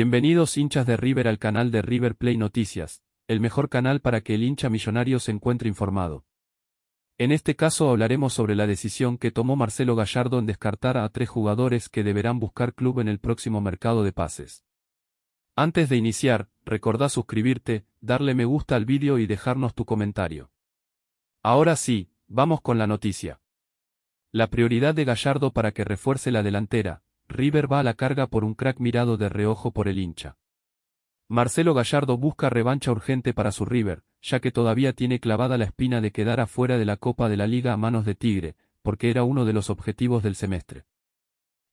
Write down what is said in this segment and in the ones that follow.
Bienvenidos hinchas de River al canal de River Play Noticias, el mejor canal para que el hincha millonario se encuentre informado. En este caso hablaremos sobre la decisión que tomó Marcelo Gallardo en descartar a tres jugadores que deberán buscar club en el próximo mercado de pases. Antes de iniciar, recordá suscribirte, darle me gusta al vídeo y dejarnos tu comentario. Ahora sí, vamos con la noticia. La prioridad de Gallardo para que refuerce la delantera, River va a la carga por un crack mirado de reojo por el hincha. Marcelo Gallardo busca revancha urgente para su River, ya que todavía tiene clavada la espina de quedar afuera de la Copa de la Liga a manos de Tigre, porque era uno de los objetivos del semestre.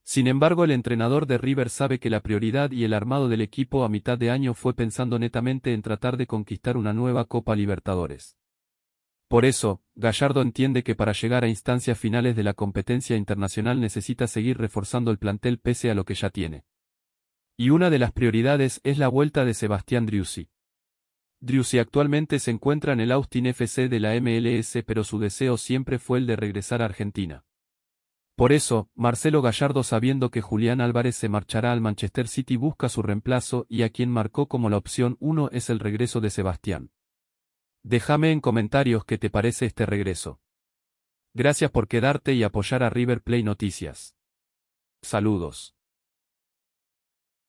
Sin embargo, el entrenador de River sabe que la prioridad y el armado del equipo a mitad de año fue pensando netamente en tratar de conquistar una nueva Copa Libertadores. Por eso, Gallardo entiende que para llegar a instancias finales de la competencia internacional necesita seguir reforzando el plantel pese a lo que ya tiene. Y una de las prioridades es la vuelta de Sebastián Driussi. Driussi actualmente se encuentra en el Austin FC de la MLS pero su deseo siempre fue el de regresar a Argentina. Por eso, Marcelo Gallardo sabiendo que Julián Álvarez se marchará al Manchester City busca su reemplazo y a quien marcó como la opción 1 es el regreso de Sebastián. Déjame en comentarios qué te parece este regreso. Gracias por quedarte y apoyar a River Play Noticias. Saludos.